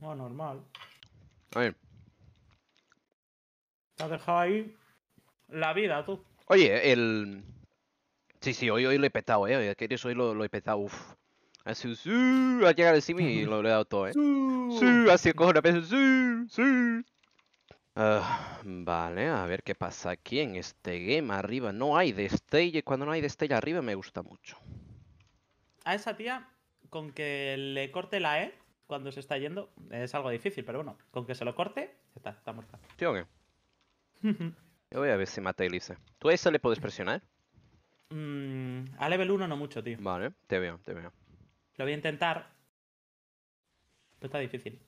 No, normal. ver. Te has dejado ahí la vida, tú. Oye, el... Sí, sí, hoy, hoy lo he petado, ¿eh? Hoy, hoy lo, lo, he petado, uff. Ha sí, Ha llegado el simi y lo, he dado todo, ¿eh? Sí, así cojo una vez sí, sí. Ah, vale, a ver qué pasa aquí en este game arriba. No hay estrella cuando no hay estrella arriba me gusta mucho. A esa tía, con que le corte la E, cuando se está yendo es algo difícil, pero bueno, con que se lo corte, está, muerta. Tío, Yo voy a ver si mata a Elise. ¿Tú a esa le puedes presionar? Mm, a level 1 no mucho, tío. Vale, te veo, te veo. Lo voy a intentar. Pero está difícil.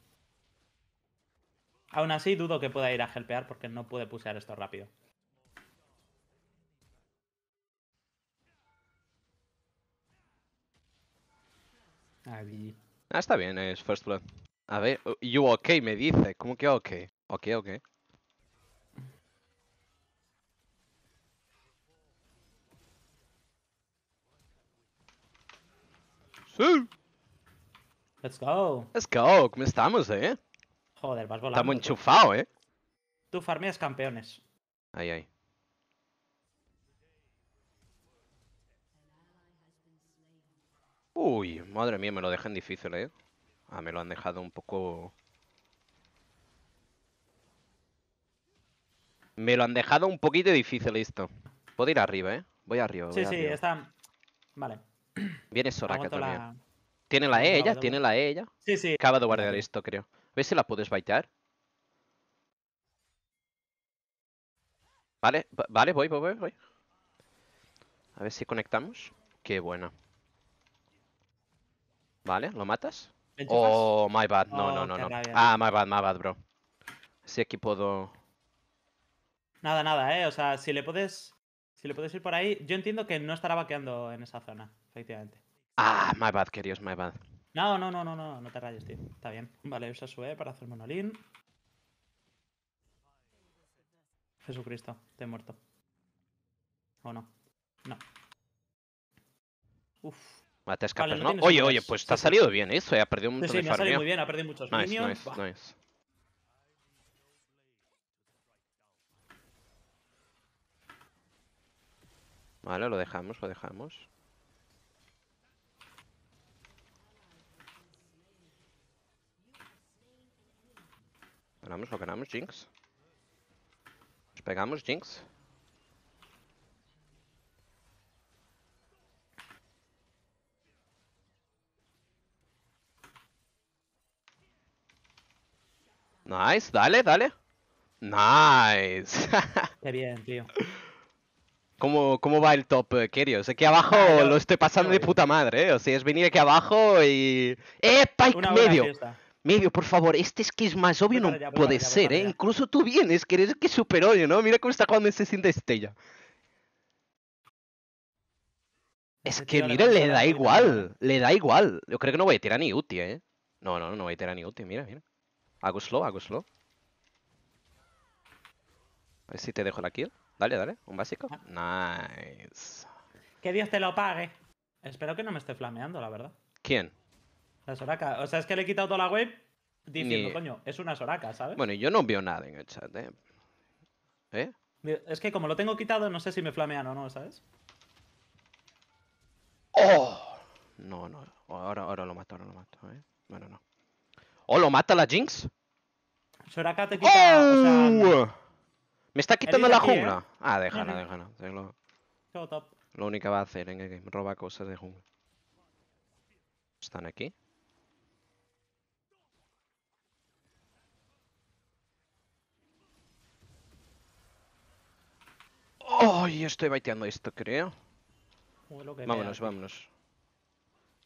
Aún así, dudo que pueda ir a helpear porque no puede pusear esto rápido. Ahí... Ah, está bien, es First Blood. A ver, you okay me dice. ¿Cómo que ok? Ok, ok. Sí. Let's go. Let's go. ¿Cómo estamos, eh? Joder, vas volando. Estamos enchufados, eh. Tú farmeas campeones. Ay, ay. Uy, madre mía, me lo dejan difícil, ¿eh? Ah, me lo han dejado un poco... Me lo han dejado un poquito difícil esto. Puedo ir arriba, ¿eh? Voy arriba. sí, sí, está... Vale. Viene Soraka también. ¿Tiene la E ella? ¿Tiene la E ella? Sí, sí. Acaba de guardar esto, creo. ver si la puedes baitear Vale, vale, voy, voy, voy. A ver si conectamos. Qué buena. Vale, ¿lo matas? Oh, my bad, no, no, oh, no, no. ah, my bad, my bad, bro. Si aquí puedo... Nada, nada, eh. O sea, si le puedes... Si le puedes ir por ahí... Yo entiendo que no estará vaqueando en esa zona, efectivamente. Ah, my bad, queridos, my bad. No, no, no, no, no, no te rayes, tío. Está bien. Vale, usa su E para hacer monolín. Jesucristo, te he muerto. ¿O no? No. Uf, Mate escapes, ¿no? Oye, oye, pues te ha salido bien eso, ¿eh? ha perdido un montón sí, sí, de me ha salido muy bien, ha perdido muchos nice, minions. Nice, nice, nice. Vale, lo dejamos, lo dejamos. Ganamos, lo ganamos, Jinx. Nos pegamos, Jinx. Nice, dale, dale. Nice. Qué bien, tío. ¿Cómo, va el top, eh, Kerio? O sea, aquí abajo ah, lo estoy pasando de puta madre, ¿eh? O sea, es venir aquí abajo y... ¡Eh, Pike medio! Medio, por favor, este es que es más obvio, no puede ser, ¿eh? Incluso tú vienes, que eres que super obvio, ¿no? Mira cómo está jugando ese 60 estrella. Es que, mira, le da igual, le da igual. Yo creo que no voy a tirar ni Uti, ¿eh? No, no, no voy a tirar ni Uti, mira, mira. Aguslo, Aguslo. A ver si te dejo la kill. Dale, dale. Un básico. Ah. Nice. Que Dios te lo pague. Espero que no me esté flameando, la verdad. ¿Quién? La Soraka. O sea, es que le he quitado toda la web diciendo, coño, es una Soraka, ¿sabes? Bueno, yo no veo nada en el chat, ¿eh? ¿Eh? Es que como lo tengo quitado, no sé si me flamean o no, ¿sabes? ¡Oh! No, no. Ahora, ahora lo mato, ahora lo mato, ¿eh? Bueno, no. ¿O oh, lo mata la Jinx? Oh! Me está quitando la ¿eh? jungla. Ah, déjala, déjala. Lo único que va a hacer en el game. Roba cosas de jungla. ¿Están aquí? Oh, yo estoy baiteando esto, creo. Vámonos, vámonos.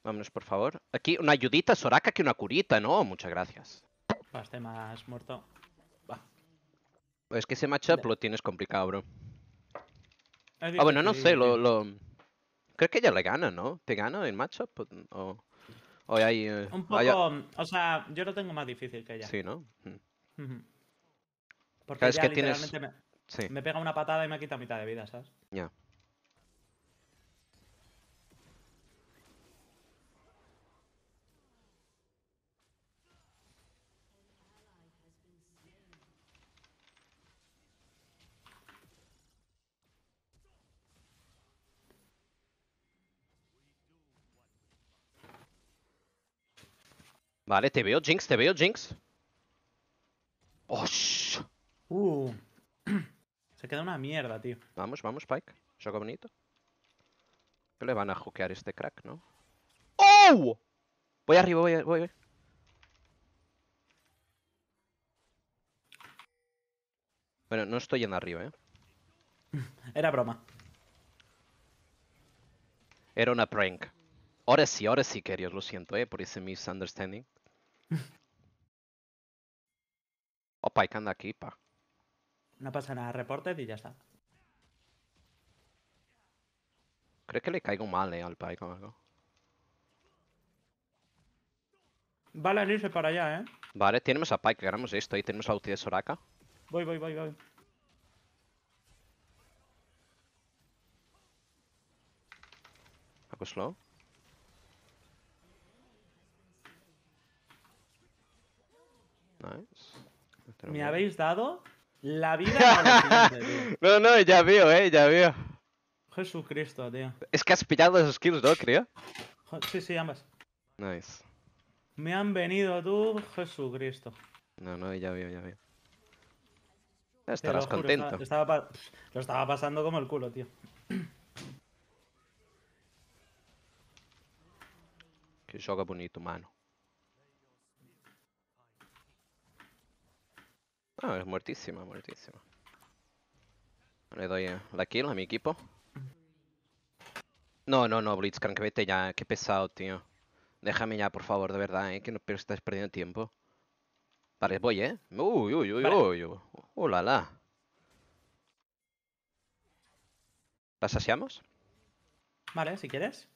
Vámonos, por favor. Aquí, una ayudita, Soraka, que una curita, ¿no? Muchas gracias. este más muerto. Va. Es que ese matchup lo tienes complicado, bro. Ah, bueno, no sé, lo, Creo que ella le gana, ¿no? ¿Te gana el matchup? Pues, ¿O, o hay, eh, Un poco... O sea, yo lo tengo más difícil que ella. Sí, ¿no? Mm. Porque literalmente me, pega una patada y me quita mitad de vida, ¿sabes? Ya. Vale, te veo, Jinx, te veo, Jinx. Uh. Se queda una mierda, tío. Vamos, vamos, Pike. Soco bonito. Que le van a juquear este crack, ¿no? ¡Oh! Voy arriba, voy, voy, voy. Bueno, no estoy en arriba, ¿eh? Era broma. Era una prank. Ahora sí, ahora sí, queridos, lo siento, eh, por ese misunderstanding. Opa, oh, Pike anda aquí, pa. No pasa nada, reportes y ya está. Creo que le caigo mal, eh, al Pike o algo. Vale, irse para allá, eh. Vale, tenemos a Pike, ganamos esto, ahí tenemos a ulti de Soraka. Voy, voy, voy, voy. Hago Me habéis dado la vida. no, no, ya veo, eh, ya veo. Jesucristo, tío. Es que has pillado esos kills, ¿no, creo? Sí, sí, ambas. Nice. Me han venido tú, Jesucristo. No, no, ya veo, ya veo. estarás contento. lo estaba pasando como el culo, tío. Qué joga bonito, mano. Ah, es muertísima, muertísima. Le doy eh, la kill a mi equipo. No, no, no, Blitzcrank, vete ya, qué pesado, tío. Déjame ya, por favor, de verdad, eh, que no pero estás perdiendo tiempo. Vale, voy, eh. Uy, uy, uy, uy, uy. Uh, la, la. Vale, si quieres.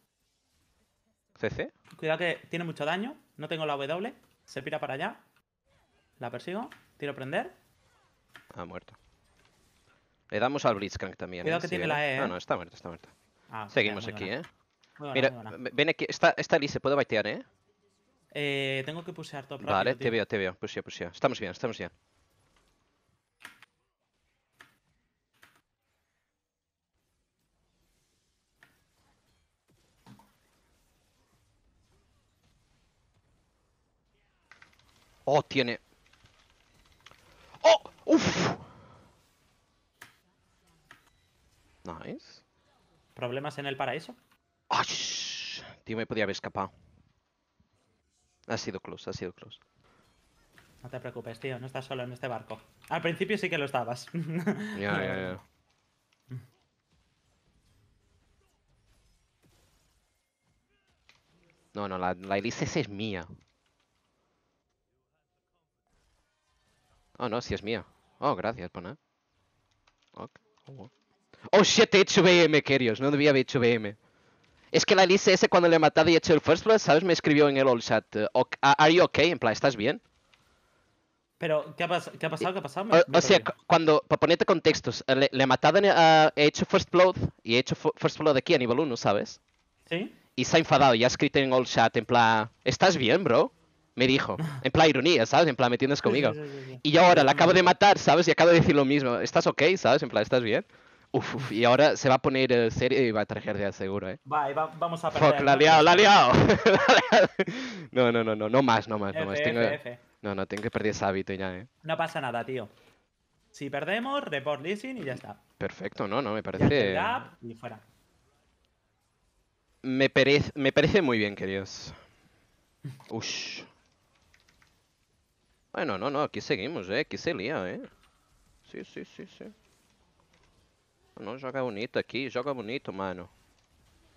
CC. Cuidado que tiene mucho daño. No tengo la W. Se pira para allá. La persigo. Tiro a prender. Ha muerto. Le damos al Blitzcrank también. Cuidado ¿eh? que tiene la E. No, ¿eh? no, está muerto, está muerto. Ah, Seguimos aquí, ¿eh? Mira, ven aquí. Está, está se puede baitear, ¿eh? Eh, tengo que pusear top rápido, Vale, te veo, te veo. Pusea, pusea. Estamos bien, estamos bien. Oh, tiene... ¿Problemas en el paraíso? ¡Ay! Tío, me podía haber escapado. Ha sido close, ha sido close. No te preocupes, tío, no estás solo en este barco. Al principio sí que lo estabas. Ya, ya, ya. No, no, la, la es mía. Oh, no, sí es mía. Oh, gracias, pana. Ok. Oh, wow. Oh shit, he hecho BM, queridos. No debía haber hecho BM. Es que la ese cuando le he matado y he hecho el first blood, ¿sabes? Me escribió en el all chat. Eh, ah, ¿Are you okay? En plan, ¿estás bien? Pero, ¿qué ha, pasado? ¿Qué ha pasado? o, sea, cuando, para ponerte contextos, eh, le, he matado, uh, he hecho first blood y he hecho first blood aquí a nivel 1, ¿sabes? Sí. Y se ha enfadado y ha escrito en all chat, en plan, ¿estás bien, bro? me dijo. En plan ironía, ¿sabes? En plan, ¿me conmigo? y yo ahora la acabo de matar, ¿sabes? Y acabo de decir lo mismo. ¿Estás ok? ¿Sabes? En plan, ¿estás bien? Uf, y ahora se va a poner el serio y va a de seguro, ¿eh? Va, vamos a perder. Fuck, la ha liado, la ha liado. no, no, no, no, no más, no más, no más. Tengo... No, no, tengo que perder ese hábito ya, ¿eh? No pasa nada, tío. Si perdemos, report leasing y ya está. Perfecto, no, no, me parece... y fuera. Me, me parece muy bien, queridos. Ush. Bueno, no, no, aquí seguimos, ¿eh? Aquí se lía, ¿eh? Sí, sí, sí, sí. No, juega bonito aquí. Juega bonito, mano.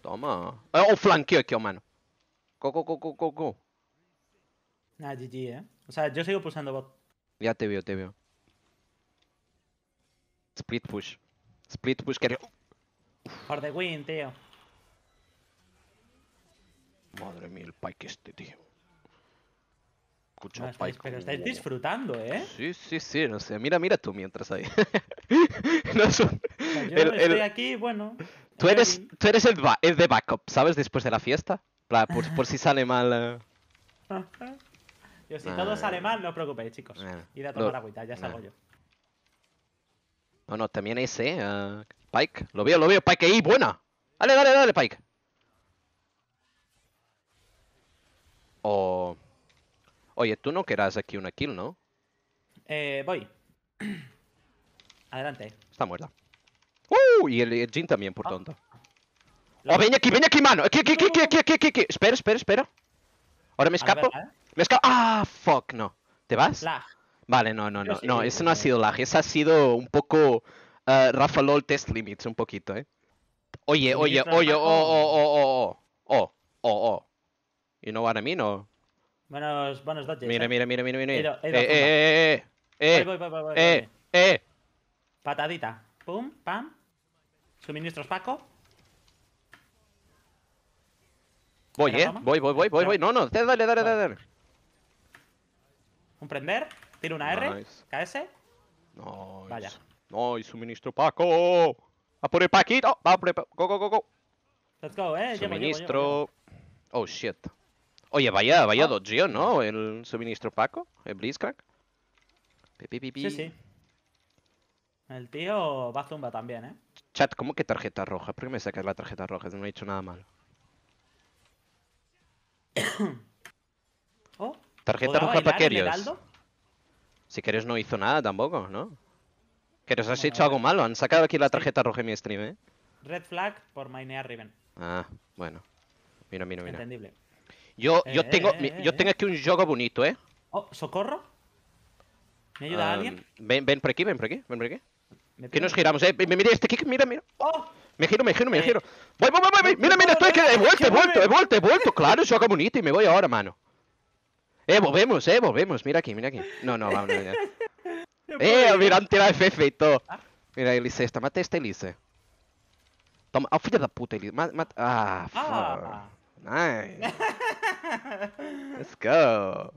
Toma. ¡Oh, flanqueo aquí, oh, mano. Go, go, go, go, go, go. Ah, GG, eh. O sea, yo sigo pulsando bot. Ya te veo, te veo. Split push. Split push querido. For the win, tío. Madre mía, el pike este, tío. Escucha, no, Pero estáis disfrutando, ¿eh? Sí, sí, sí, no sé. Mira, mira tú mientras ahí. no yo estoy aquí, bueno. Tú eres, el... tú eres el, de backup, ¿sabes? Después de la fiesta. Por, por, si sale mal. Eh. yo, si todo ah. sale mal, no os preocupéis, chicos. Ah. Ir a tomar agüita, ya salgo ah. yo. No, no, también ese, eh, Pike. Lo veo, lo veo, Pike ahí, buena. Dale, dale, dale, Pike. O. Oye, tú no querrás aquí una kill, ¿no? Eh, voy. Adelante. Está muerta. ¡Uh! Y el, el también, por ah. tonto. Oh, ven aquí, ven aquí, mano. Aquí, aquí, aquí, aquí, aquí, Espera, espera, espera. Ahora me escapo. Me escapo. ¡Ah! Fuck, no. ¿Te vas? Lag. Vale, no, no, no. no, eso no ha sido lag. Eso ha sido un poco eh, Rafa LOL test limits, un poquito, eh. Oye, oye, oye, oh oh, oh, oh, oh, oh, oh, oh, oh. You know what I mean, o... Buenos, buenos dodges, eh. Mira, mira, mira, mira, mira. Eh, eh, eh, eh, eh, eh. Eh, eh, eh. Patadita. Pum, pam. Suministros Paco. Voy, eh. Voy, voy, voy, voy, voy. No, no, dale, dale, dale, dale. Un prender. Tiro una R. KS. No. Vaya. No, y suministro Paco. A por el Paquito. Va, por el Go, go, go, go. Let's go, eh. Suministro. Oh, shit. Oye, vaya, vaya oh. ¿no? El suministro Paco, el Blitzcrank. Pi, sí, sí. El tío va zumba también, ¿eh? Chat, ¿cómo que tarjeta roja? ¿Por qué me sacas la tarjeta roja? No he hecho nada malo. Oh. ¿Tarjeta roja para Kerios? Si Kerios no hizo nada tampoco, ¿no? Que has hecho algo malo. Han sacado aquí la tarjeta roja en mi stream, ¿eh? Red flag por mainear Riven. Ah, bueno. Mira, mira, mira. Entendible. Yo, yo, eh, tengo, eh, yo eh, tengo aquí un juego bonito, ¿eh? Oh, ¿socorro? ¿Me ayuda ah, alguien? Ven, ven por aquí, ven por aquí, ven por aquí. Que nos giramos, eh. Mira este kick, mira, mira. ¡Oh! Me giro, me giro, me eh. giro. Voy, voy, voy, voy. Mira, mira, estoy que he vuelto, he vuelto, he vuelto, he vuelto. Claro, ¡Eso hago bonito y me voy ahora, mano. Eh, volvemos, eh, volvemos. Mira aquí, mira aquí. No, no, vamos. Eh, mira. Eh, mira, la FF y todo. Ah. Mira, Elise esta, mate esta Elise. Toma, oh, de la puta, Elise. Ah, ah, fuck! Nice. Let's go.